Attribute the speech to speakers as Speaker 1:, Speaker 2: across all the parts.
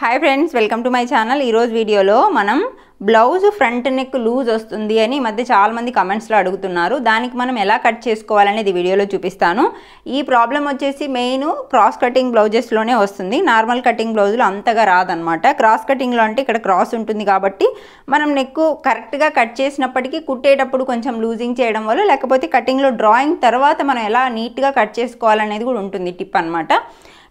Speaker 1: hi friends welcome to my channel ఈరోజు వీడియోలో మనం బ్లౌజ్ ఫ్రంట్ నెక్ లూజ్ వస్తుంది అని ఈ మధ్య చాలామంది కమెంట్స్లో అడుగుతున్నారు దానికి మనం ఎలా కట్ చేసుకోవాలనేది వీడియోలో చూపిస్తాను ఈ ప్రాబ్లం వచ్చేసి మెయిన్ క్రాస్ కటింగ్ బ్లౌజెస్లోనే వస్తుంది నార్మల్ కటింగ్ బ్లౌజ్లో అంతగా రాదనమాట క్రాస్ కటింగ్లో అంటే ఇక్కడ క్రాస్ ఉంటుంది కాబట్టి మనం నెక్ కరెక్ట్గా కట్ చేసినప్పటికీ కుట్టేటప్పుడు కొంచెం లూజింగ్ చేయడం వల్ల లేకపోతే కటింగ్లో డ్రాయింగ్ తర్వాత మనం ఎలా నీట్గా కట్ చేసుకోవాలనేది కూడా ఉంటుంది టిప్ అనమాట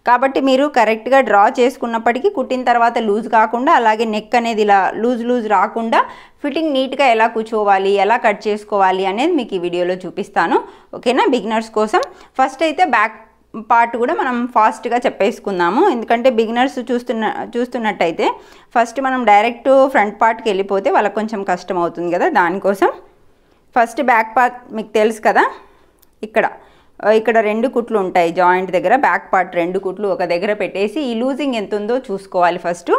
Speaker 1: కాబట్టి మీరు కరెక్ట్గా డ్రా చేసుకున్నప్పటికీ కుట్టిన తర్వాత లూజ్ కాకుండా అలాగే నెక్ అనేది ఇలా లూజ్ లూజ్ రాకుండా ఫిట్టింగ్ నీట్గా ఎలా కూర్చోవాలి ఎలా కట్ చేసుకోవాలి అనేది మీకు ఈ వీడియోలో చూపిస్తాను ఓకేనా బిగినర్స్ కోసం ఫస్ట్ అయితే బ్యాక్ పార్ట్ కూడా మనం ఫాస్ట్గా చెప్పేసుకుందాము ఎందుకంటే బిగినర్స్ చూస్తున్న చూస్తున్నట్టయితే ఫస్ట్ మనం డైరెక్ట్ ఫ్రంట్ పార్ట్కి వెళ్ళిపోతే వాళ్ళకి కొంచెం కష్టం అవుతుంది కదా దానికోసం ఫస్ట్ బ్యాక్ పార్ట్ మీకు తెలుసు కదా ఇక్కడ ఇక్కడ రెండు కుట్లు ఉంటాయి జాయింట్ దగ్గర బ్యాక్ పార్ట్ రెండు కుట్లు ఒక దగ్గర పెట్టేసి ఈ లూజింగ్ ఎంత ఉందో చూసుకోవాలి ఫస్ట్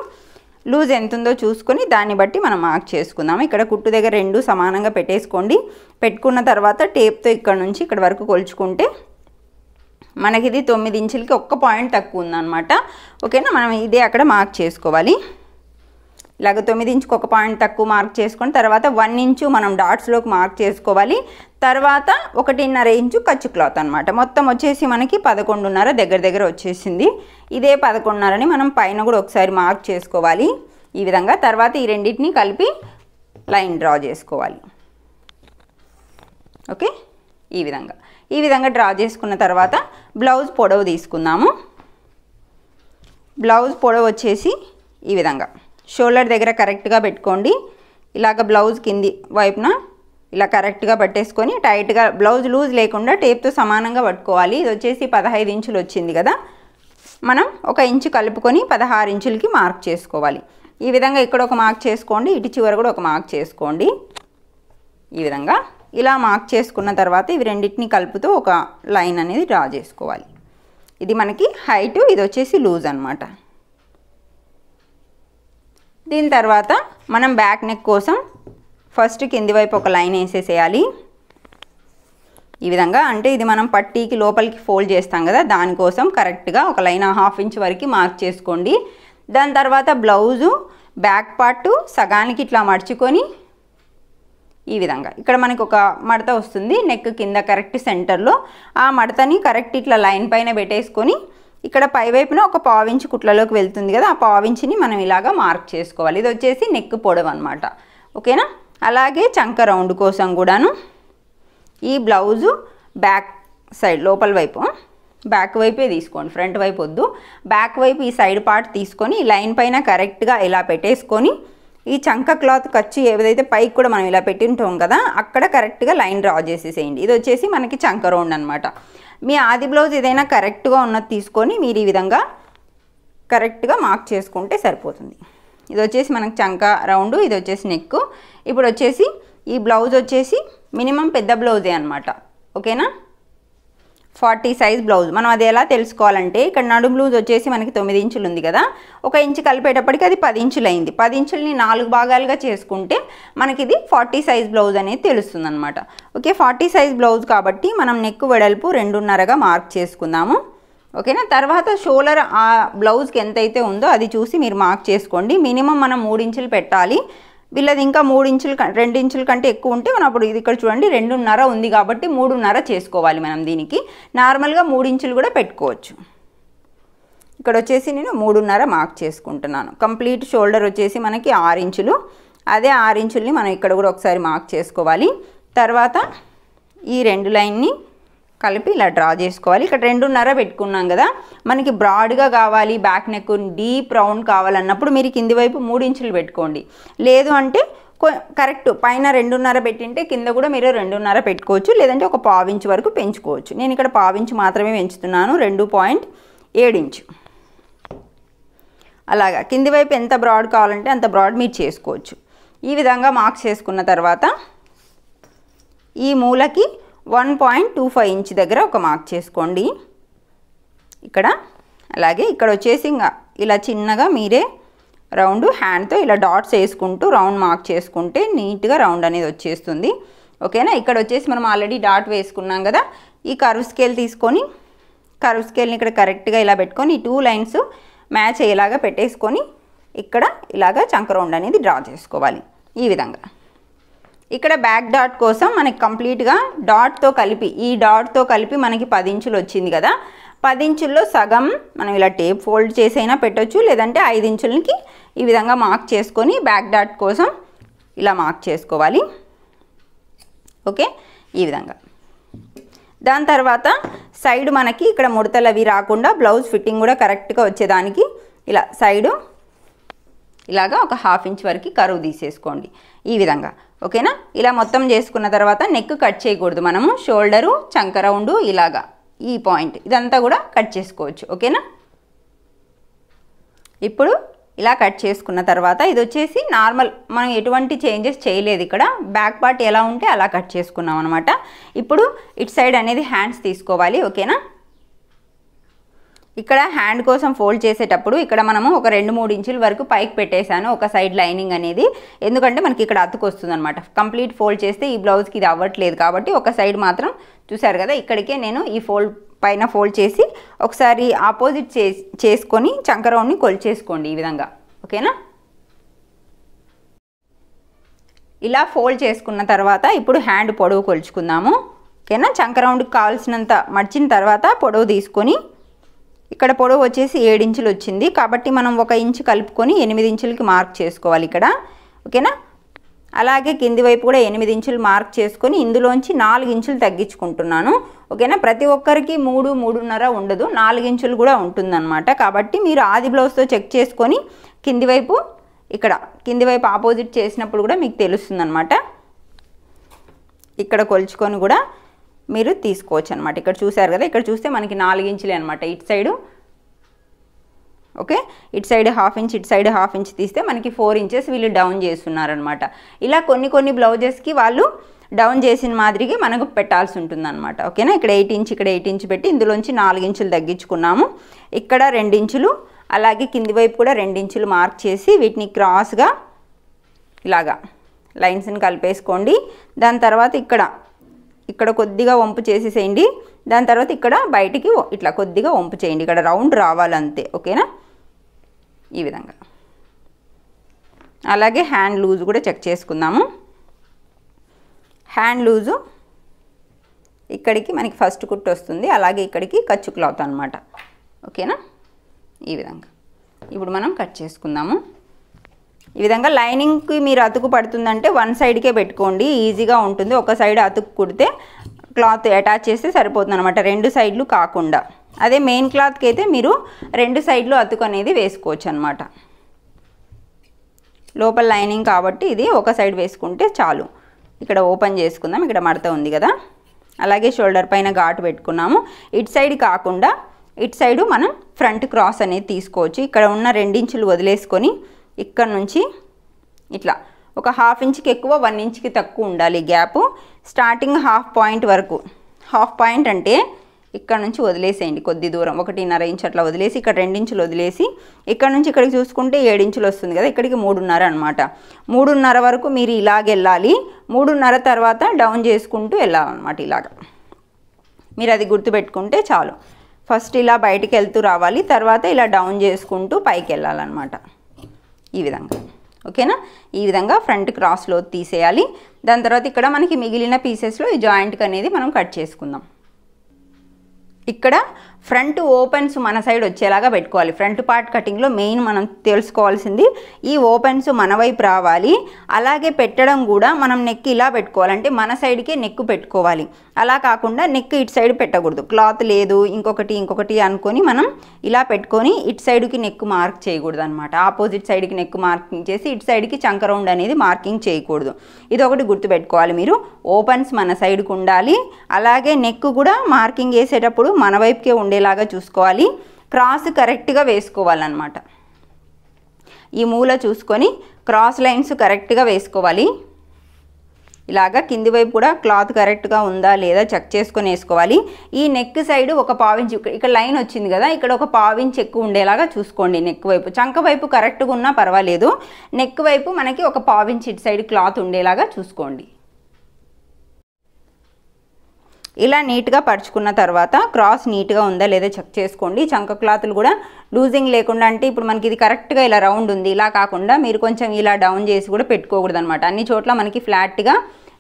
Speaker 1: లూజ్ ఎంత ఉందో చూసుకొని దాన్ని బట్టి మనం మార్క్ చేసుకుందాం ఇక్కడ కుట్టు దగ్గర రెండు సమానంగా పెట్టేసుకోండి పెట్టుకున్న తర్వాత టేప్తో ఇక్కడ నుంచి ఇక్కడ వరకు కొలుచుకుంటే మనకి ఇది తొమ్మిది ఇంచులకి ఒక్క పాయింట్ తక్కువ ఉందన్నమాట ఓకేనా మనం ఇదే అక్కడ మార్క్ చేసుకోవాలి లగ తొమ్మిది ఇంచుకు ఒక పాయింట్ తక్కువ మార్క్ చేసుకొని తర్వాత వన్ ఇంచు మనం డాట్స్లోకి మార్క్ చేసుకోవాలి తర్వాత ఒకటిన్నర ఇంచు కచ్చు క్లాత్ అనమాట మొత్తం వచ్చేసి మనకి పదకొండున్నర దగ్గర దగ్గర వచ్చేసింది ఇదే పదకొండున్నరని మనం పైన కూడా ఒకసారి మార్క్ చేసుకోవాలి ఈ విధంగా తర్వాత ఈ రెండింటిని కలిపి లైన్ డ్రా చేసుకోవాలి ఓకే ఈ విధంగా ఈ విధంగా డ్రా చేసుకున్న తర్వాత బ్లౌజ్ పొడవు తీసుకుందాము బ్లౌజ్ పొడవు వచ్చేసి ఈ విధంగా షోల్డర్ దగ్గర కరెక్ట్గా పెట్టుకోండి ఇలాగ బ్లౌజ్ కింది వైపున ఇలా కరెక్ట్గా పట్టేసుకొని టైట్గా బ్లౌజ్ లూజ్ లేకుండా టేప్తో సమానంగా పట్టుకోవాలి ఇది వచ్చేసి పదహైదు ఇంచులు వచ్చింది కదా మనం ఒక ఇంచు కలుపుకొని పదహారు ఇంచులకి మార్క్ చేసుకోవాలి ఈ విధంగా ఇక్కడ ఒక మార్క్ చేసుకోండి ఇటు చివర కూడా ఒక మార్క్ చేసుకోండి ఈ విధంగా ఇలా మార్క్ చేసుకున్న తర్వాత ఇవి రెండింటిని కలుపుతూ ఒక లైన్ అనేది డ్రా చేసుకోవాలి ఇది మనకి హైటు ఇది వచ్చేసి లూజ్ అనమాట దీని తర్వాత మనం బ్యాక్ నెక్ కోసం ఫస్ట్ కింది వైపు ఒక లైన్ వేసేసేయాలి ఈ విధంగా అంటే ఇది మనం పట్టీకి లోపలికి ఫోల్డ్ చేస్తాం కదా దానికోసం కరెక్ట్గా ఒక లైన్ హాఫ్ ఇంచ్ వరకు మార్క్ చేసుకోండి దాని తర్వాత బ్లౌజు బ్యాక్ పార్ట్ సగానికి ఇట్లా మడుచుకొని ఈ విధంగా ఇక్కడ మనకు ఒక మడత వస్తుంది నెక్ కింద కరెక్ట్ సెంటర్లో ఆ మడతని కరెక్ట్ ఇట్లా లైన్ పైన పెట్టేసుకొని ఇక్కడ పైవైపున ఒక పావించి కుట్లలోకి వెళ్తుంది కదా ఆ పావించిని మనం ఇలాగా మార్క్ చేసుకోవాలి ఇది వచ్చేసి నెక్ పొడవు అనమాట ఓకేనా అలాగే చంక రౌండ్ కోసం కూడాను ఈ బ్లౌజు బ్యాక్ సైడ్ లోపల వైపు బ్యాక్ వైపే తీసుకోండి ఫ్రంట్ వైపు వద్దు బ్యాక్ వైపు ఈ సైడ్ పార్ట్ తీసుకొని ఈ లైన్ పైన కరెక్ట్గా ఇలా పెట్టేసుకొని ఈ చంక క్లాత్ ఖర్చు ఏదైతే పైకి కూడా మనం ఇలా పెట్టింటాం కదా అక్కడ కరెక్ట్గా లైన్ డ్రా చేసేసేయండి ఇది వచ్చేసి మనకి చంక రౌండ్ అనమాట మీ ఆది బ్లౌజ్ ఏదైనా కరెక్ట్గా ఉన్నది తీసుకొని మీరు ఈ విధంగా కరెక్ట్గా మార్క్ చేసుకుంటే సరిపోతుంది ఇది వచ్చేసి మనకు చంక రౌండ్ ఇది వచ్చేసి నెక్ ఇప్పుడు వచ్చేసి ఈ బ్లౌజ్ వచ్చేసి మినిమం పెద్ద బ్లౌజే అనమాట ఓకేనా ఫార్టీ సైజ్ బ్లౌజ్ మనం అది ఎలా తెలుసుకోవాలంటే ఇక్కడ నడు బ్లూజ్ వచ్చేసి మనకి తొమ్మిది ఇంచులు ఉంది కదా ఒక ఇంచు కలిపేటప్పటికి అది పది ఇంచులు అయింది పది ఇంచులని నాలుగు భాగాలుగా చేసుకుంటే మనకి ఇది ఫార్టీ సైజ్ బ్లౌజ్ అనేది తెలుస్తుంది అనమాట ఓకే ఫార్టీ సైజ్ బ్లౌజ్ కాబట్టి మనం నెక్ వెడల్పు రెండున్నరగా మార్క్ చేసుకుందాము ఓకేనా తర్వాత షోలర్ ఆ బ్లౌజ్కి ఎంతైతే ఉందో అది చూసి మీరు మార్క్ చేసుకోండి మినిమం మనం మూడు ఇంచులు పెట్టాలి వీళ్ళది ఇంకా మూడు ఇంచులు రెండు ఇంచుల కంటే ఎక్కువ ఉంటే మనం అప్పుడు ఇది ఇక్కడ చూడండి రెండున్నర ఉంది కాబట్టి మూడున్నర చేసుకోవాలి మనం దీనికి నార్మల్గా మూడు ఇంచులు కూడా పెట్టుకోవచ్చు ఇక్కడ వచ్చేసి నేను మూడున్నర మార్క్ చేసుకుంటున్నాను కంప్లీట్ షోల్డర్ వచ్చేసి మనకి ఆరు ఇంచులు అదే ఆరు ఇంచుల్ని మనం ఇక్కడ కూడా ఒకసారి మార్క్ చేసుకోవాలి తర్వాత ఈ రెండు లైన్ని కలిపి ఇలా డ్రా చేసుకోవాలి ఇక్కడ రెండున్నర పెట్టుకున్నాం కదా మనకి బ్రాడ్గా కావాలి బ్యాక్ నెక్ డీప్ రౌండ్ కావాలన్నప్పుడు మీరు కింది వైపు మూడు ఇంచులు పెట్టుకోండి లేదు అంటే కరెక్ట్ పైన రెండున్నర పెట్టింటే కింద కూడా మీరు రెండున్నర పెట్టుకోవచ్చు లేదంటే ఒక పావించు వరకు పెంచుకోవచ్చు నేను ఇక్కడ పావించు మాత్రమే పెంచుతున్నాను రెండు పాయింట్ ఏడించు అలాగా కింది వైపు ఎంత బ్రాడ్ కావాలంటే అంత బ్రాడ్ మీరు చేసుకోవచ్చు ఈ విధంగా మార్క్స్ చేసుకున్న తర్వాత ఈ మూలకి one point two five inch దగ్గర ఒక మార్క్ చేసుకోండి ఇక్కడ అలాగే ఇక్కడ వచ్చేసి ఇంకా ఇలా చిన్నగా మీరే రౌండ్ హ్యాండ్తో ఇలా డాట్స్ వేసుకుంటూ రౌండ్ మార్క్ చేసుకుంటే నీట్గా రౌండ్ అనేది వచ్చేస్తుంది ఓకేనా ఇక్కడ వచ్చేసి మనం ఆల్రెడీ డాట్ వేసుకున్నాం కదా ఈ కర్వ్ స్కేల్ తీసుకొని కర్వ్ స్కేల్ని ఇక్కడ కరెక్ట్గా ఇలా పెట్టుకొని టూ లైన్స్ మ్యాచ్ అయ్యేలాగా పెట్టేసుకొని ఇక్కడ ఇలాగా చంక రౌండ్ అనేది డ్రా చేసుకోవాలి ఈ విధంగా ఇక్కడ బ్యాక్ డాట్ కోసం మనకి కంప్లీట్గా డాట్తో కలిపి ఈ డాట్తో కలిపి మనకి పదించులు వచ్చింది కదా పదించుల్లో సగం మనం ఇలా టేప్ ఫోల్డ్ చేసైనా పెట్టవచ్చు లేదంటే ఐదు ఇంచులకి ఈ విధంగా మార్క్ చేసుకొని బ్యాక్ డాట్ కోసం ఇలా మార్క్ చేసుకోవాలి ఓకే ఈ విధంగా దాని తర్వాత సైడ్ మనకి ఇక్కడ ముడతలు అవి రాకుండా బ్లౌజ్ ఫిట్టింగ్ కూడా కరెక్ట్గా వచ్చేదానికి ఇలా సైడు ఇలాగా ఒక హాఫ్ ఇంచ్ వరకు కరువు తీసేసుకోండి ఈ విధంగా ఓకేనా ఇలా మొత్తం చేసుకున్న తర్వాత నెక్ కట్ చేయకూడదు మనము షోల్డరు చంక ఇలాగా ఈ పాయింట్ ఇదంతా కూడా కట్ చేసుకోవచ్చు ఓకేనా ఇప్పుడు ఇలా కట్ చేసుకున్న తర్వాత ఇది వచ్చేసి నార్మల్ మనం ఎటువంటి చేంజెస్ చేయలేదు ఇక్కడ బ్యాక్ పార్ట్ ఎలా ఉంటే అలా కట్ చేసుకున్నాం అనమాట ఇప్పుడు ఇటు సైడ్ అనేది హ్యాండ్స్ తీసుకోవాలి ఓకేనా ఇక్కడ హ్యాండ్ కోసం ఫోల్డ్ చేసేటప్పుడు ఇక్కడ మనము ఒక రెండు మూడు ఇంచుల వరకు పైకి పెట్టేశాను ఒక సైడ్ లైనింగ్ అనేది ఎందుకంటే మనకి ఇక్కడ అతుకొస్తుంది అనమాట కంప్లీట్ ఫోల్డ్ చేస్తే ఈ బ్లౌజ్కి ఇది అవ్వట్లేదు కాబట్టి ఒక సైడ్ మాత్రం చూసారు కదా ఇక్కడికే నేను ఈ ఫోల్డ్ పైన ఫోల్డ్ చేసి ఒకసారి ఆపోజిట్ చేసుకొని చంకరౌండ్ని కొలిచేసుకోండి ఈ విధంగా ఓకేనా ఇలా ఫోల్డ్ చేసుకున్న తర్వాత ఇప్పుడు హ్యాండ్ పొడవు కొలుచుకుందాము ఓకేనా చంకరౌండ్కి కావాల్సినంత మడిచిన తర్వాత పొడవు తీసుకొని ఇక్కడ పొడవు వచ్చేసి ఇంచులు వచ్చింది కాబట్టి మనం ఒక ఇంచు కలుపుకొని ఎనిమిది ఇంచులకి మార్క్ చేసుకోవాలి ఇక్కడ ఓకేనా అలాగే కింది వైపు కూడా ఎనిమిది ఇంచులు మార్క్ చేసుకొని ఇందులోంచి నాలుగు ఇంచులు తగ్గించుకుంటున్నాను ఓకేనా ప్రతి ఒక్కరికి మూడు మూడున్నర ఉండదు నాలుగు ఇంచులు కూడా ఉంటుందన్నమాట కాబట్టి మీరు ఆది బ్లౌజ్తో చెక్ చేసుకొని కింది వైపు ఇక్కడ కింది వైపు ఆపోజిట్ చేసినప్పుడు కూడా మీకు తెలుస్తుంది ఇక్కడ కొలుచుకొని కూడా మీరు తీసుకోవచ్చు అనమాట ఇక్కడ చూసారు కదా ఇక్కడ చూస్తే మనకి నాలుగు ఇంచులే అనమాట ఇటు సైడు ఓకే ఇటు సైడ్ హాఫ్ ఇంచ్ ఇటు సైడ్ హాఫ్ ఇంచ్ తీస్తే మనకి ఫోర్ ఇంచెస్ వీళ్ళు డౌన్ చేస్తున్నారనమాట ఇలా కొన్ని కొన్ని బ్లౌజెస్కి వాళ్ళు డౌన్ చేసిన మాదిరిగా మనకు పెట్టాల్సి ఉంటుందన్నమాట ఓకేనా ఇక్కడ ఎయిట్ ఇంచ్ ఇక్కడ ఎయిట్ ఇంచ్ పెట్టి ఇందులోంచి నాలుగు ఇంచులు తగ్గించుకున్నాము ఇక్కడ ఇంచులు అలాగే కింది వైపు కూడా ఇంచులు మార్క్ చేసి వీటిని క్రాస్గా ఇలాగా లైన్స్ని కలిపేసుకోండి దాని తర్వాత ఇక్కడ ఇక్కడ కొద్దిగా వంపు చేసేసేయండి దాని తర్వాత ఇక్కడ బయటికి ఇట్లా కొద్దిగా వంపు చేయండి ఇక్కడ రౌండ్ రావాలంతే ఓకేనా ఈ విధంగా అలాగే హ్యాండ్ లూజ్ కూడా చెక్ చేసుకుందాము హ్యాండ్ లూజు ఇక్కడికి మనకి ఫస్ట్ కుట్టు వస్తుంది అలాగే ఇక్కడికి కచ్చు క్లాత్ అనమాట ఓకేనా ఈ విధంగా ఇప్పుడు మనం కట్ చేసుకుందాము ఈ విధంగా లైనింగ్కి మీరు అతుకు పడుతుందంటే వన్ సైడ్కే పెట్టుకోండి ఈజీగా ఉంటుంది ఒక సైడ్ అతుకు కుడితే క్లాత్ అటాచ్ చేస్తే సరిపోతుంది అనమాట రెండు సైడ్లు కాకుండా అదే మెయిన్ క్లాత్కి అయితే మీరు రెండు సైడ్లు అతుకు అనేది వేసుకోవచ్చు అనమాట లోపల లైనింగ్ కాబట్టి ఇది ఒక సైడ్ వేసుకుంటే చాలు ఇక్కడ ఓపెన్ చేసుకుందాం ఇక్కడ మడత ఉంది కదా అలాగే షోల్డర్ పైన ఘాటు పెట్టుకున్నాము ఇటు సైడ్ కాకుండా ఇటు సైడు మనం ఫ్రంట్ క్రాస్ అనేది తీసుకోవచ్చు ఇక్కడ ఉన్న రెండించులు వదిలేసుకొని ఇక్కడ నుంచి ఇట్లా ఒక హాఫ్ ఇంచ్కి ఎక్కువ వన్ ఇంచ్కి తక్కువ ఉండాలి గ్యాప్ స్టార్టింగ్ హాఫ్ పాయింట్ వరకు హాఫ్ పాయింట్ అంటే ఇక్కడ నుంచి వదిలేసేయండి కొద్ది దూరం ఒకటిన్నర ఇంచు అట్లా వదిలేసి ఇక్కడ రెండించులు వదిలేసి ఇక్కడ నుంచి ఇక్కడికి చూసుకుంటే ఏడించులు వస్తుంది కదా ఇక్కడికి మూడున్నర అనమాట మూడున్నర వరకు మీరు ఇలాగెళ్ళాలి మూడున్నర తర్వాత డౌన్ చేసుకుంటూ వెళ్ళాలన్నమాట ఇలాగ మీరు అది గుర్తుపెట్టుకుంటే చాలు ఫస్ట్ ఇలా బయటికి వెళ్తూ రావాలి తర్వాత ఇలా డౌన్ చేసుకుంటూ పైకి వెళ్ళాలన్నమాట ఈ విధంగా ఓకేనా ఈ విధంగా ఫ్రంట్ క్రాస్లో తీసేయాలి దాని తర్వాత ఇక్కడ మనకి మిగిలిన పీసెస్లో ఈ జాయింట్కి అనేది మనం కట్ చేసుకుందాం ఇక్కడ ఫ్రంట్ ఓపెన్స్ మన సైడ్ వచ్చేలాగా పెట్టుకోవాలి ఫ్రంట్ పార్ట్ కటింగ్లో మెయిన్ మనం తెలుసుకోవాల్సింది ఈ ఓపెన్స్ మన వైపు రావాలి అలాగే పెట్టడం కూడా మనం నెక్ ఇలా పెట్టుకోవాలంటే మన సైడ్కే నెక్ పెట్టుకోవాలి అలా కాకుండా నెక్ ఇటు సైడ్ పెట్టకూడదు క్లాత్ లేదు ఇంకొకటి ఇంకొకటి అనుకొని మనం ఇలా పెట్టుకొని ఇటు సైడ్కి నెక్ మార్క్ చేయకూడదు అనమాట ఆపోజిట్ సైడ్కి నెక్ మార్కింగ్ చేసి ఇటు సైడ్కి చంక రౌండ్ అనేది మార్కింగ్ చేయకూడదు ఇది ఒకటి గుర్తుపెట్టుకోవాలి మీరు ఓపెన్స్ మన సైడ్కి ఉండాలి అలాగే నెక్ కూడా మార్కింగ్ వేసేటప్పుడు మన వైపుకే ఉండాలి ఉండేలాగా చూసుకోవాలి క్రాస్ కరెక్ట్గా వేసుకోవాలన్నమాట ఈ మూల చూసుకొని క్రాస్ లైన్స్ కరెక్ట్గా వేసుకోవాలి ఇలాగా కింది వైపు కూడా క్లాత్ కరెక్ట్గా ఉందా లేదా చెక్ చేసుకొని వేసుకోవాలి ఈ నెక్ సైడ్ ఒక పావించి ఇక్కడ లైన్ వచ్చింది కదా ఇక్కడ ఒక పావించి ఎక్కువ ఉండేలాగా చూసుకోండి నెక్ వైపు చంక వైపు కరెక్ట్గా ఉన్నా పర్వాలేదు నెక్ వైపు మనకి ఒక పావించి ఇటు సైడ్ క్లాత్ ఉండేలాగా చూసుకోండి ఇలా నీట్గా పరుచుకున్న తర్వాత క్రాస్ నీట్గా ఉందా లేదా చెక్ చేసుకోండి చంక క్లాతులు కూడా లూజింగ్ లేకుండా అంటే ఇప్పుడు మనకి ఇది కరెక్ట్గా ఇలా రౌండ్ ఉంది ఇలా కాకుండా మీరు కొంచెం ఇలా డౌన్ చేసి కూడా పెట్టుకోకూడదు అనమాట అన్ని చోట్ల మనకి ఫ్లాట్గా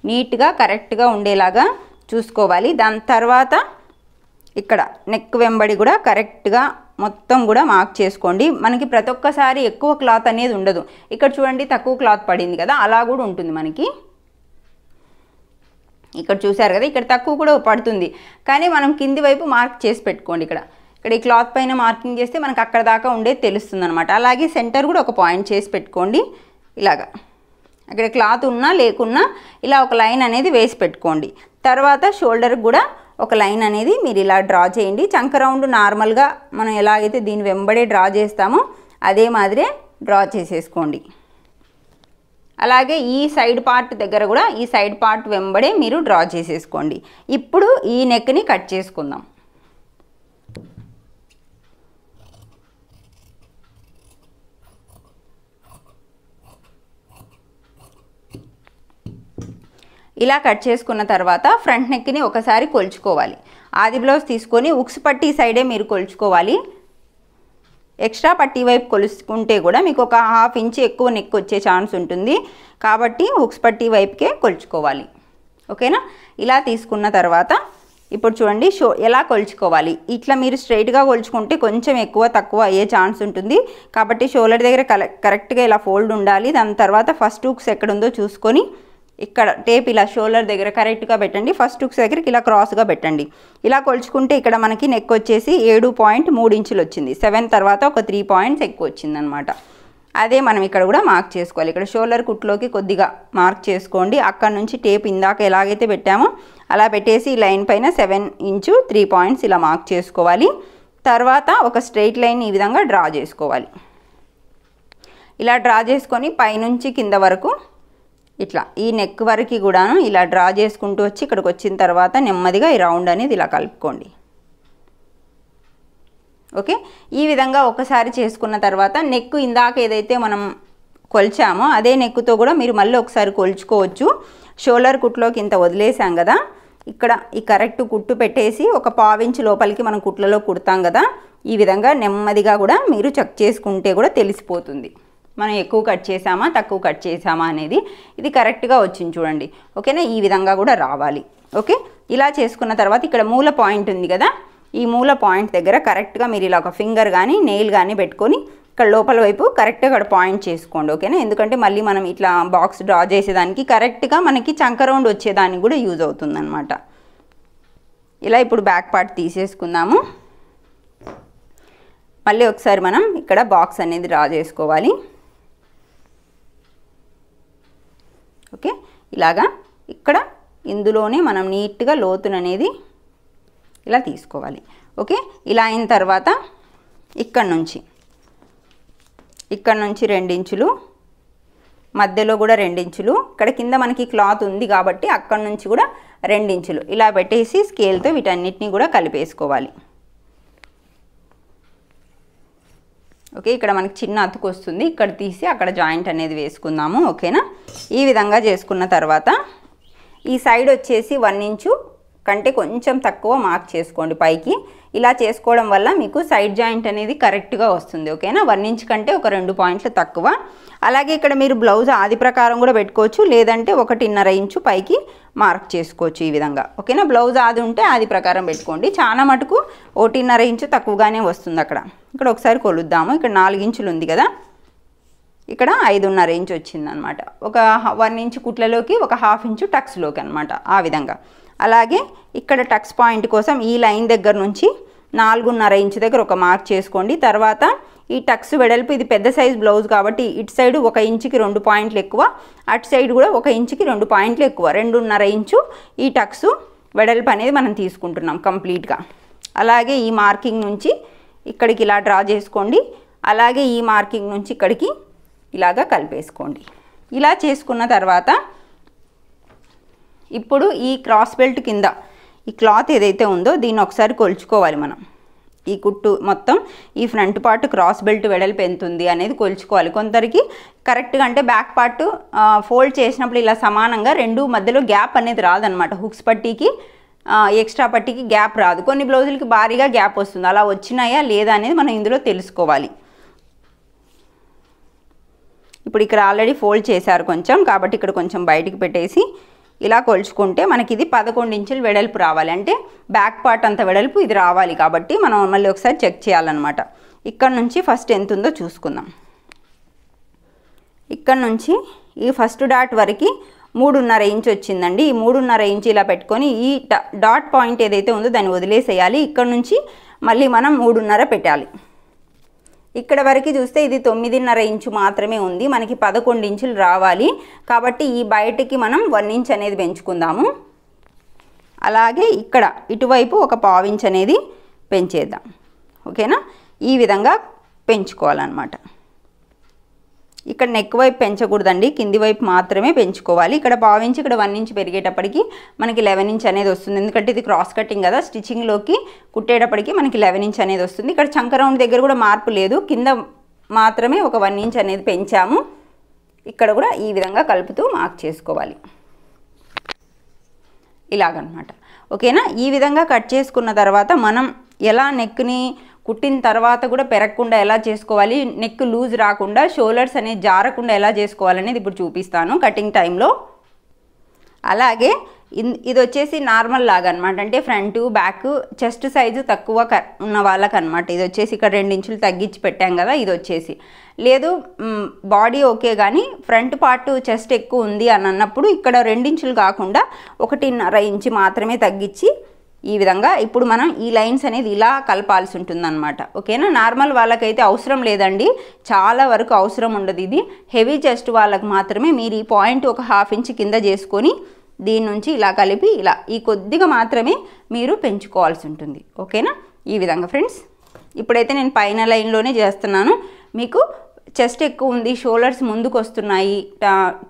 Speaker 1: నీట్గా కరెక్ట్గా ఉండేలాగా చూసుకోవాలి దాని తర్వాత ఇక్కడ నెక్ వెంబడి కూడా కరెక్ట్గా మొత్తం కూడా మార్క్ చేసుకోండి మనకి ప్రతి ఒక్కసారి ఎక్కువ క్లాత్ అనేది ఉండదు ఇక్కడ చూడండి తక్కువ క్లాత్ పడింది కదా అలా కూడా ఉంటుంది మనకి ఇక్కడ చూశారు కదా ఇక్కడ తక్కువ కూడా పడుతుంది కానీ మనం కింది వైపు మార్క్ చేసి పెట్టుకోండి ఇక్కడ ఇక్కడ ఈ క్లాత్ పైన మార్కింగ్ చేస్తే మనకు అక్కడ దాకా ఉండేది తెలుస్తుంది అనమాట అలాగే సెంటర్ కూడా ఒక పాయింట్ చేసి పెట్టుకోండి ఇలాగా అక్కడ క్లాత్ ఉన్నా లేకున్నా ఇలా ఒక లైన్ అనేది వేసి పెట్టుకోండి తర్వాత షోల్డర్కి కూడా ఒక లైన్ అనేది మీరు ఇలా డ్రా చేయండి చంక రౌండ్ నార్మల్గా మనం ఎలాగైతే దీని వెంబడే డ్రా చేస్తామో అదే మాదిరే డ్రా చేసేసుకోండి అలాగే ఈ సైడ్ పార్ట్ దగ్గర కూడా ఈ సైడ్ పార్ట్ వెంబడే మీరు డ్రా చేసేసుకోండి ఇప్పుడు ఈ నెక్ని కట్ చేసుకుందాం ఇలా కట్ చేసుకున్న తర్వాత ఫ్రంట్ నెక్ని ఒకసారి కొలుచుకోవాలి ఆది బ్లౌజ్ తీసుకొని ఉక్స్ పట్టి సైడే మీరు కొలుచుకోవాలి ఎక్స్ట్రా పట్టీ వైపు కొలుచుకుంటే కూడా మీకు ఒక హాఫ్ ఇంచ్ ఎక్కువ నెక్ వచ్చే ఛాన్స్ ఉంటుంది కాబట్టి హుక్స్ పట్టీ వైపుకే కొలుచుకోవాలి ఓకేనా ఇలా తీసుకున్న తర్వాత ఇప్పుడు చూడండి షో ఎలా కొలుచుకోవాలి ఇట్లా మీరు స్ట్రైట్గా కొలుచుకుంటే కొంచెం ఎక్కువ తక్కువ అయ్యే ఛాన్స్ ఉంటుంది కాబట్టి షోల్డర్ దగ్గర కరెక్ట్గా ఇలా ఫోల్డ్ ఉండాలి దాని తర్వాత ఫస్ట్ హుక్స్ ఎక్కడుందో చూసుకొని ఇక్కడ టేప్ ఇలా షోల్డర్ దగ్గర కరెక్ట్గా పెట్టండి ఫస్ట్ హుక్స్ దగ్గరికి ఇలా క్రాస్గా పెట్టండి ఇలా కొలుచుకుంటే ఇక్కడ మనకి నెక్ వచ్చేసి ఏడు పాయింట్ మూడు ఇంచులు వచ్చింది సెవెన్ తర్వాత ఒక త్రీ పాయింట్స్ ఎక్కువ వచ్చిందనమాట అదే మనం ఇక్కడ కూడా మార్క్ చేసుకోవాలి ఇక్కడ షోల్డర్ కుట్లోకి కొద్దిగా మార్క్ చేసుకోండి అక్కడ నుంచి టేప్ ఇందాక ఎలాగైతే పెట్టామో అలా పెట్టేసి లైన్ పైన సెవెన్ ఇంచు త్రీ పాయింట్స్ ఇలా మార్క్ చేసుకోవాలి తర్వాత ఒక స్ట్రైట్ లైన్ ఈ విధంగా డ్రా చేసుకోవాలి ఇలా డ్రా చేసుకొని పైనుంచి కింద వరకు ఇట్లా ఈ నెక్ వరకు కూడాను ఇలా డ్రా చేసుకుంటూ వచ్చి ఇక్కడికి వచ్చిన తర్వాత నెమ్మదిగా ఈ రౌండ్ అనేది ఇలా కలుపుకోండి ఓకే ఈ విధంగా ఒకసారి చేసుకున్న తర్వాత నెక్ ఇందాక ఏదైతే మనం కొలిచామో అదే నెక్కుతో కూడా మీరు మళ్ళీ ఒకసారి కొలుచుకోవచ్చు షోల్డర్ కుట్లోకి ఇంత వదిలేసాం కదా ఇక్కడ ఈ కరెక్ట్ కుట్టు పెట్టేసి ఒక పావించి లోపలికి మనం కుట్లలో కుడతాం కదా ఈ విధంగా నెమ్మదిగా కూడా మీరు చెక్ చేసుకుంటే కూడా తెలిసిపోతుంది మనం ఎక్కువ కట్ చేసామా తక్కువ కట్ చేసామా అనేది ఇది కరెక్ట్గా వచ్చింది చూడండి ఓకేనా ఈ విధంగా కూడా రావాలి ఓకే ఇలా చేసుకున్న తర్వాత ఇక్కడ మూల పాయింట్ ఉంది కదా ఈ మూల పాయింట్ దగ్గర కరెక్ట్గా మీరు ఇలా ఒక ఫింగర్ కానీ నెయిల్ కానీ పెట్టుకొని ఇక్కడ లోపల వైపు కరెక్ట్గా అక్కడ పాయింట్ చేసుకోండి ఓకేనా ఎందుకంటే మళ్ళీ మనం ఇట్లా బాక్స్ డ్రా చేసేదానికి కరెక్ట్గా మనకి చంకరౌండ్ వచ్చేదానికి కూడా యూజ్ అవుతుందన్నమాట ఇలా ఇప్పుడు బ్యాక్ పార్ట్ తీసేసుకుందాము మళ్ళీ ఒకసారి మనం ఇక్కడ బాక్స్ అనేది డ్రా చేసుకోవాలి ఓకే ఇలాగా ఇక్కడ ఇందులోనే మనం నీట్గా లోతుననేది ఇలా తీసుకోవాలి ఓకే ఇలా అయిన తర్వాత ఇక్కడ నుంచి ఇక్కడ నుంచి రెండించులు మధ్యలో కూడా రెండించులు ఇక్కడ కింద మనకి క్లాత్ ఉంది కాబట్టి అక్కడ నుంచి కూడా రెండించులు ఇలా పెట్టేసి స్కేల్తో వీటన్నిటిని కూడా కలిపేసుకోవాలి ఓకే ఇక్కడ మనకి చిన్న అతుకు వస్తుంది ఇక్కడ తీసి అక్కడ జాయింట్ అనేది వేసుకుందాము ఓకేనా ఈ విధంగా చేసుకున్న తర్వాత ఈ సైడ్ వచ్చేసి వన్ ఇంచు కంటే కొంచెం తక్కువ మార్క్ చేసుకోండి పైకి ఇలా చేసుకోవడం వల్ల మీకు సైడ్ జాయింట్ అనేది కరెక్ట్గా వస్తుంది ఓకేనా వన్ ఇంచ్ కంటే ఒక రెండు పాయింట్లు తక్కువ అలాగే ఇక్కడ మీరు బ్లౌజ్ ఆది ప్రకారం కూడా పెట్టుకోవచ్చు లేదంటే ఒకటిన్నర ఇంచు పైకి మార్క్ చేసుకోవచ్చు ఈ విధంగా ఓకేనా బ్లౌజ్ ఆది ఉంటే ఆది ప్రకారం పెట్టుకోండి చాలా మటుకు ఒకటిన్నర ఇంచు తక్కువగానే వస్తుంది అక్కడ ఇక్కడ ఒకసారి కొలుద్దాము ఇక్కడ నాలుగు ఇంచులు ఉంది కదా ఇక్కడ ఐదున్నర ఇంచ్ వచ్చిందనమాట ఒక వన్ ఇంచ్ కుట్లలోకి ఒక హాఫ్ ఇంచు టక్స్లోకి అనమాట ఆ విధంగా అలాగే ఇక్కడ టక్స్ పాయింట్ కోసం ఈ లైన్ దగ్గర నుంచి నాలుగున్నర ఇంచు దగ్గర ఒక మార్క్ చేసుకోండి తర్వాత ఈ టక్స్ వెడల్పు ఇది పెద్ద సైజ్ బ్లౌజ్ కాబట్టి ఇటు సైడ్ ఒక ఇంచుకి రెండు పాయింట్లు ఎక్కువ అటు సైడ్ కూడా ఒక ఇంచుకి రెండు పాయింట్లు ఎక్కువ రెండున్నర ఇంచు ఈ టక్స్ వెడల్పు అనేది మనం తీసుకుంటున్నాం కంప్లీట్గా అలాగే ఈ మార్కింగ్ నుంచి ఇక్కడికి ఇలా డ్రా చేసుకోండి అలాగే ఈ మార్కింగ్ నుంచి ఇక్కడికి ఇలాగా కలిపేసుకోండి ఇలా చేసుకున్న తర్వాత ఇప్పుడు ఈ క్రాస్ బెల్ట్ కింద ఈ క్లాత్ ఏదైతే ఉందో దీన్ని ఒకసారి కొలుచుకోవాలి మనం ఈ కుట్టు మొత్తం ఈ ఫ్రంట్ పార్ట్ క్రాస్ బెల్ట్ వెడల్పు ఎంత ఉంది అనేది కొలుచుకోవాలి కొందరికి కరెక్ట్గా అంటే బ్యాక్ పార్ట్ ఫోల్డ్ చేసినప్పుడు ఇలా సమానంగా రెండు మధ్యలో గ్యాప్ అనేది రాదనమాట హుక్స్ పట్టీకి ఎక్స్ట్రా పట్టీకి గ్యాప్ రాదు కొన్ని బ్లౌజులకి భారీగా గ్యాప్ వస్తుంది అలా వచ్చినాయా లేదా అనేది మనం ఇందులో తెలుసుకోవాలి ఇప్పుడు ఇక్కడ ఆల్రెడీ ఫోల్డ్ చేశారు కొంచెం కాబట్టి ఇక్కడ కొంచెం బయటికి పెట్టేసి ఇలా కొలుచుకుంటే మనకి ఇది పదకొండు ఇంచులు వెడల్పు రావాలి అంటే బ్యాక్ పార్ట్ అంత వెడల్పు ఇది రావాలి కాబట్టి మనం మళ్ళీ ఒకసారి చెక్ చేయాలన్నమాట ఇక్కడ నుంచి ఫస్ట్ ఎంత ఉందో చూసుకుందాం ఇక్కడ నుంచి ఈ ఫస్ట్ డాట్ వరకు మూడున్నర ఇంచ్ వచ్చిందండి ఈ మూడున్నర ఇంచ్ ఇలా పెట్టుకొని ఈ డాట్ పాయింట్ ఏదైతే ఉందో దాన్ని వదిలేసేయాలి ఇక్కడ నుంచి మళ్ళీ మనం మూడున్నర పెట్టాలి ఇక్కడ వరకు చూస్తే ఇది తొమ్మిదిన్నర ఇంచు మాత్రమే ఉంది మనకి పదకొండు ఇంచులు రావాలి కాబట్టి ఈ బయటికి మనం వన్ ఇంచ్ అనేది పెంచుకుందాము అలాగే ఇక్కడ ఇటువైపు ఒక పావు ఇంచ్ అనేది పెంచేద్దాం ఓకేనా ఈ విధంగా పెంచుకోవాలన్నమాట ఇక్కడ నెక్ వైపు పెంచకూడదండి కింది వైపు మాత్రమే పెంచుకోవాలి ఇక్కడ పావించి ఇక్కడ వన్ ఇంచ్ పెరిగేటప్పటికి మనకి లెవెన్ ఇంచ్ అనేది వస్తుంది ఎందుకంటే ఇది క్రాస్ కటింగ్ కదా స్టిచ్చింగ్లోకి కుట్టేటప్పటికి మనకి లెవెన్ ఇంచ్ అనేది వస్తుంది ఇక్కడ చంక రౌండ్ దగ్గర కూడా మార్పు లేదు కింద మాత్రమే ఒక వన్ ఇంచ్ అనేది పెంచాము ఇక్కడ కూడా ఈ విధంగా కలుపుతూ మార్క్ చేసుకోవాలి ఇలాగనమాట ఓకేనా ఈ విధంగా కట్ చేసుకున్న తర్వాత మనం ఎలా నెక్ని కుట్టిన తర్వాత కూడా పెరగకుండా ఎలా చేసుకోవాలి నెక్ లూజ్ రాకుండా షోల్డర్స్ అనేది జారకుండా ఎలా చేసుకోవాలనేది ఇప్పుడు చూపిస్తాను కటింగ్ టైంలో అలాగే ఇది వచ్చేసి నార్మల్ లాగా అనమాట అంటే ఫ్రంట్ బ్యాక్ చెస్ట్ సైజు తక్కువ ఉన్న వాళ్ళకి అనమాట ఇది వచ్చేసి ఇక్కడ రెండు ఇంచులు తగ్గించి పెట్టాం కదా ఇది వచ్చేసి లేదు బాడీ ఓకే కానీ ఫ్రంట్ పార్ట్ చెస్ట్ ఎక్కువ ఉంది అని అన్నప్పుడు ఇక్కడ రెండించులు కాకుండా ఒకటిన్నర ఇంచు మాత్రమే తగ్గించి ఈ విధంగా ఇప్పుడు మనం ఈ లైన్స్ అనేది ఇలా కలపాల్సి ఉంటుందన్నమాట ఓకేనా నార్మల్ వాళ్ళకైతే అవసరం లేదండి చాలా వరకు అవసరం ఉండదు ఇది హెవీ చెస్ట్ వాళ్ళకు మాత్రమే మీరు ఈ పాయింట్ ఒక హాఫ్ ఇంచ్ కింద చేసుకొని దీని నుంచి ఇలా కలిపి ఇలా ఈ కొద్దిగా మాత్రమే మీరు పెంచుకోవాల్సి ఉంటుంది ఓకేనా ఈ విధంగా ఫ్రెండ్స్ ఇప్పుడైతే నేను పైన లైన్లోనే చేస్తున్నాను మీకు చెస్ట్ ఎక్కువ ఉంది షోల్డర్స్ ముందుకు వస్తున్నాయి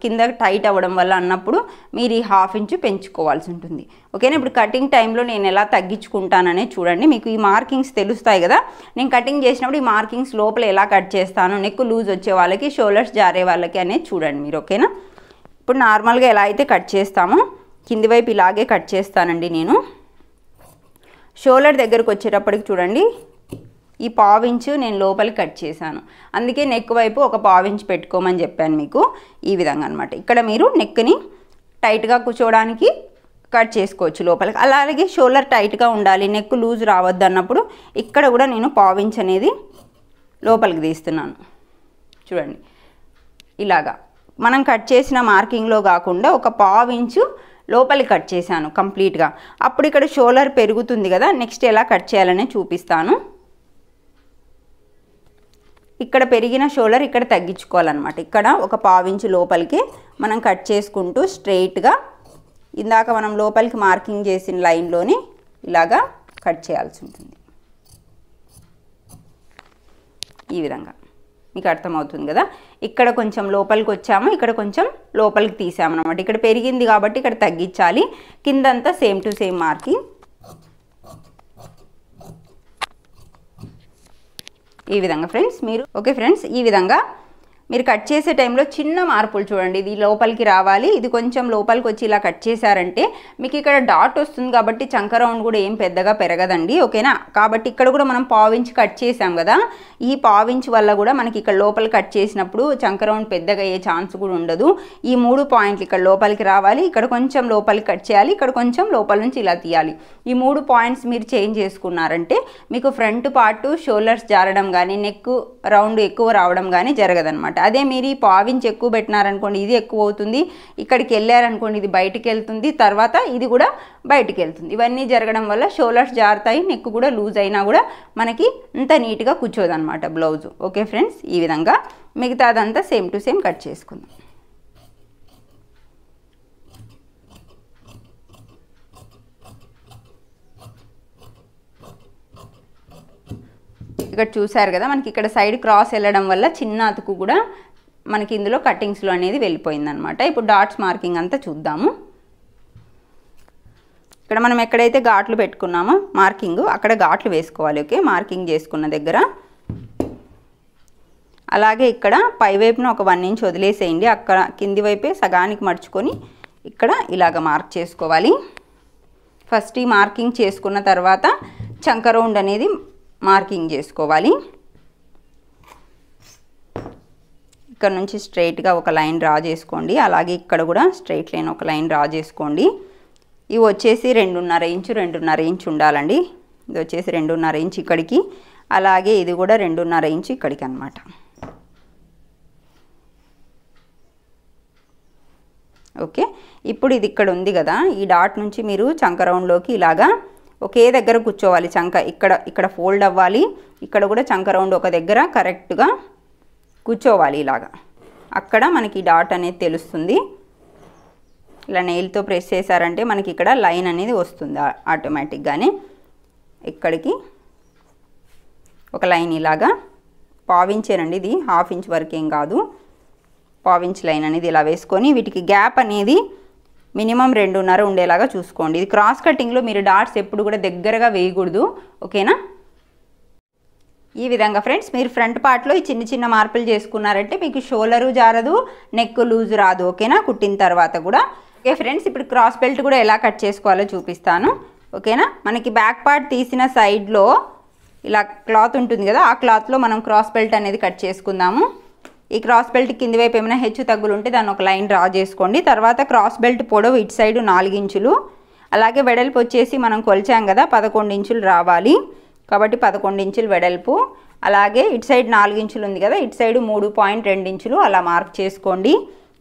Speaker 1: కింద టైట్ అవ్వడం వల్ల అన్నప్పుడు మీరు ఈ హాఫ్ ఇంచు పెంచుకోవాల్సి ఉంటుంది ఓకేనా ఇప్పుడు కటింగ్ టైంలో నేను ఎలా తగ్గించుకుంటాననే చూడండి మీకు ఈ మార్కింగ్స్ తెలుస్తాయి కదా నేను కటింగ్ చేసినప్పుడు ఈ మార్కింగ్స్ లోపల ఎలా కట్ చేస్తాను నెక్ లూజ్ వచ్చే వాళ్ళకి షోల్డర్స్ జారే వాళ్ళకి అనేది చూడండి మీరు ఓకేనా ఇప్పుడు నార్మల్గా ఎలా అయితే కట్ చేస్తామో కింది వైపు ఇలాగే కట్ చేస్తానండి నేను షోల్డర్ దగ్గరకు వచ్చేటప్పటికి చూడండి ఈ పావించు నేను లోపలి కట్ చేశాను అందుకే నెక్ వైపు ఒక పావించు పెట్టుకోమని చెప్పాను మీకు ఈ విధంగా అనమాట ఇక్కడ మీరు నెక్ని టైట్గా కూర్చోవడానికి కట్ చేసుకోవచ్చు లోపలికి అలాగే షోల్డర్ టైట్గా ఉండాలి నెక్ లూజ్ రావద్దు అన్నప్పుడు ఇక్కడ కూడా నేను పావించు అనేది లోపలికి తీస్తున్నాను చూడండి ఇలాగా మనం కట్ చేసిన మార్కింగ్లో కాకుండా ఒక పావించు లోపలి కట్ చేశాను కంప్లీట్గా అప్పుడు ఇక్కడ షోల్డర్ పెరుగుతుంది కదా నెక్స్ట్ ఎలా కట్ చేయాలనే చూపిస్తాను ఇక్కడ పెరిగిన షోల్డర్ ఇక్కడ తగ్గించుకోవాలన్నమాట ఇక్కడ ఒక ఇంచు లోపలికి మనం కట్ చేసుకుంటూ స్ట్రెయిట్గా ఇందాక మనం లోపలికి మార్కింగ్ చేసిన లైన్లోని ఇలాగా కట్ చేయాల్సి ఉంటుంది ఈ విధంగా మీకు అర్థమవుతుంది కదా ఇక్కడ కొంచెం లోపలికి వచ్చాము ఇక్కడ కొంచెం లోపలికి తీసామన్నమాట ఇక్కడ పెరిగింది కాబట్టి ఇక్కడ తగ్గించాలి కిందంతా సేమ్ టు సేమ్ మార్కింగ్ ఈ విధంగా ఫ్రెండ్స్ మీరు ఓకే ఫ్రెండ్స్ ఈ విధంగా మీరు కట్ చేసే టైంలో చిన్న మార్పులు చూడండి ఇది లోపలికి రావాలి ఇది కొంచెం లోపలికి వచ్చి ఇలా కట్ చేశారంటే మీకు ఇక్కడ డాట్ వస్తుంది కాబట్టి చంక రౌండ్ కూడా ఏం పెద్దగా పెరగదండి ఓకేనా కాబట్టి ఇక్కడ కూడా మనం పావించ్ కట్ చేసాం కదా ఈ పావించ్ వల్ల కూడా మనకి ఇక్కడ లోపల కట్ చేసినప్పుడు చంక రౌండ్ పెద్దగా అయ్యే ఛాన్స్ కూడా ఉండదు ఈ మూడు పాయింట్లు ఇక్కడ లోపలికి రావాలి ఇక్కడ కొంచెం లోపలికి కట్ చేయాలి ఇక్కడ కొంచెం లోపల నుంచి ఇలా తీయాలి ఈ మూడు పాయింట్స్ మీరు చేంజ్ చేసుకున్నారంటే మీకు ఫ్రంట్ పార్ట్ షోల్డర్స్ జారడం కానీ నెక్ రౌండ్ ఎక్కువ రావడం కానీ జరగదు అనమాట అదే మీరు ఈ పావించి ఎక్కువ పెట్టినారనుకోండి ఇది ఎక్కువ అవుతుంది ఇక్కడికి వెళ్ళారనుకోండి ఇది బయటికి వెళ్తుంది తర్వాత ఇది కూడా బయటికి వెళ్తుంది ఇవన్నీ జరగడం వల్ల షోలర్స్ జారుతాయి నెక్ కూడా లూజ్ అయినా కూడా మనకి అంత నీట్గా కూర్చోదనమాట బ్లౌజ్ ఓకే ఫ్రెండ్స్ ఈ విధంగా మిగతాదంతా సేమ్ టు సేమ్ కట్ చేసుకుందాం ఇక్కడ చూసారు కదా మనకి ఇక్కడ సైడ్ క్రాస్ వెళ్ళడం వల్ల చిన్న అతుకు కూడా మనకి ఇందులో కటింగ్స్లో అనేది వెళ్ళిపోయిందనమాట ఇప్పుడు డాట్స్ మార్కింగ్ అంతా చూద్దాము ఇక్కడ మనం ఎక్కడైతే ఘాట్లు పెట్టుకున్నామో మార్కింగ్ అక్కడ ఘాట్లు వేసుకోవాలి ఓకే మార్కింగ్ చేసుకున్న దగ్గర అలాగే ఇక్కడ పైవైపున ఒక వన్ ఇంచ్ వదిలేసేయండి అక్కడ కింది వైపే సగానికి మడుచుకొని ఇక్కడ ఇలాగ మార్క్ చేసుకోవాలి ఫస్ట్ ఈ మార్కింగ్ చేసుకున్న తర్వాత చంక రౌండ్ అనేది మార్కింగ్ చేసుకోవాలి ఇక్కడ నుంచి స్ట్రైట్గా ఒక లైన్ డ్రా చేసుకోండి అలాగే ఇక్కడ కూడా స్ట్రైట్ లైన్ ఒక లైన్ డ్రా చేసుకోండి ఇవి వచ్చేసి రెండున్నర ఇంచు రెండున్నర ఇంచు ఉండాలండి ఇది వచ్చేసి రెండున్నర ఇంచు ఇక్కడికి అలాగే ఇది కూడా రెండున్నర ఇంచు ఇక్కడికి అనమాట ఓకే ఇప్పుడు ఇది ఇక్కడ ఉంది కదా ఈ డాట్ నుంచి మీరు చంకరౌండ్లోకి రౌండ్లోకి ఇలాగా ఒకే దగ్గర కూర్చోవాలి చంక ఇక్కడ ఇక్కడ ఫోల్డ్ అవ్వాలి ఇక్కడ కూడా చంక రౌండ్ ఒక దగ్గర కరెక్ట్గా కూర్చోవాలి ఇలాగా అక్కడ మనకి డాట్ అనేది తెలుస్తుంది ఇలా నెయిల్తో ప్రెస్ చేశారంటే మనకి ఇక్కడ లైన్ అనేది వస్తుంది ఆటోమేటిక్గానే ఇక్కడికి ఒక లైన్ ఇలాగా పావించేనండి ఇది హాఫ్ ఇంచ్ వరకు ఏం కాదు పావించ్ లైన్ అనేది ఇలా వేసుకొని వీటికి గ్యాప్ అనేది మినిమం రెండున్నర ఉండేలాగా చూసుకోండి ఇది క్రాస్ కటింగ్లో మీరు డాట్స్ ఎప్పుడు కూడా దగ్గరగా వేయకూడదు ఓకేనా ఈ విధంగా ఫ్రెండ్స్ మీరు ఫ్రంట్ పార్ట్లో ఈ చిన్న చిన్న మార్పులు చేసుకున్నారంటే మీకు షోలరు జారదు నెక్ లూజ్ రాదు ఓకేనా కుట్టిన తర్వాత కూడా ఓకే ఫ్రెండ్స్ ఇప్పుడు క్రాస్ బెల్ట్ కూడా ఎలా కట్ చేసుకోవాలో చూపిస్తాను ఓకేనా మనకి బ్యాక్ పార్ట్ తీసిన సైడ్లో ఇలా క్లాత్ ఉంటుంది కదా ఆ క్లాత్లో మనం క్రాస్ బెల్ట్ అనేది కట్ చేసుకుందాము ఈ క్రాస్ బెల్ట్ కింది వైపు ఏమైనా హెచ్చు తగ్గులు ఉంటే దాన్ని ఒక లైన్ డ్రా చేసుకోండి తర్వాత క్రాస్ బెల్ట్ పొడవు ఇటు సైడ్ ఇంచులు అలాగే వెడల్పు వచ్చేసి మనం కొలిచాం కదా పదకొండు ఇంచులు రావాలి కాబట్టి పదకొండు ఇంచులు వెడల్పు అలాగే ఇటు సైడ్ నాలుగు ఇంచులు ఉంది కదా ఇటు సైడ్ మూడు పాయింట్ రెండు ఇంచులు అలా మార్క్ చేసుకోండి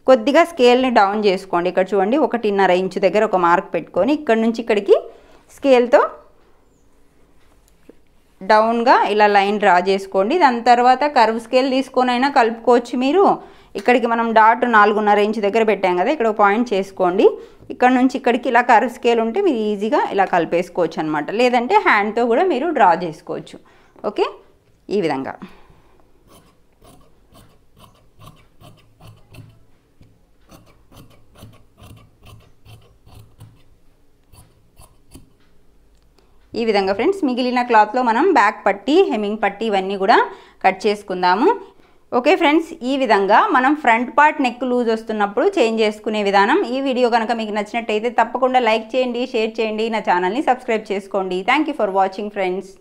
Speaker 1: కొద్దిగా స్కేల్ని డౌన్ చేసుకోండి ఇక్కడ చూడండి ఒకటిన్నర ఇంచు దగ్గర ఒక మార్క్ పెట్టుకొని ఇక్కడ నుంచి ఇక్కడికి స్కేల్తో డౌన్గా ఇలా లైన్ డ్రా చేసుకోండి దాని తర్వాత కర్వ్ స్కేల్ అయినా కలుపుకోవచ్చు మీరు ఇక్కడికి మనం డాట్ నాలుగున్నర ఇంచ్ దగ్గర పెట్టాం కదా ఇక్కడ పాయింట్ చేసుకోండి ఇక్కడ నుంచి ఇక్కడికి ఇలా కర్వ్ స్కేల్ ఉంటే మీరు ఈజీగా ఇలా కలిపేసుకోవచ్చు అనమాట లేదంటే హ్యాండ్తో కూడా మీరు డ్రా చేసుకోవచ్చు ఓకే ఈ విధంగా ఈ విధంగా ఫ్రెండ్స్ మిగిలిన క్లాత్లో మనం బ్యాక్ పట్టి హెమింగ్ పట్టి ఇవన్నీ కూడా కట్ చేసుకుందాము ఓకే ఫ్రెండ్స్ ఈ విధంగా మనం ఫ్రంట్ పార్ట్ నెక్ లూజ్ వస్తున్నప్పుడు చేంజ్ చేసుకునే విధానం ఈ వీడియో కనుక మీకు నచ్చినట్టయితే తప్పకుండా లైక్ చేయండి షేర్ చేయండి నా ఛానల్ని సబ్స్క్రైబ్ చేసుకోండి థ్యాంక్ ఫర్ వాచింగ్ ఫ్రెండ్స్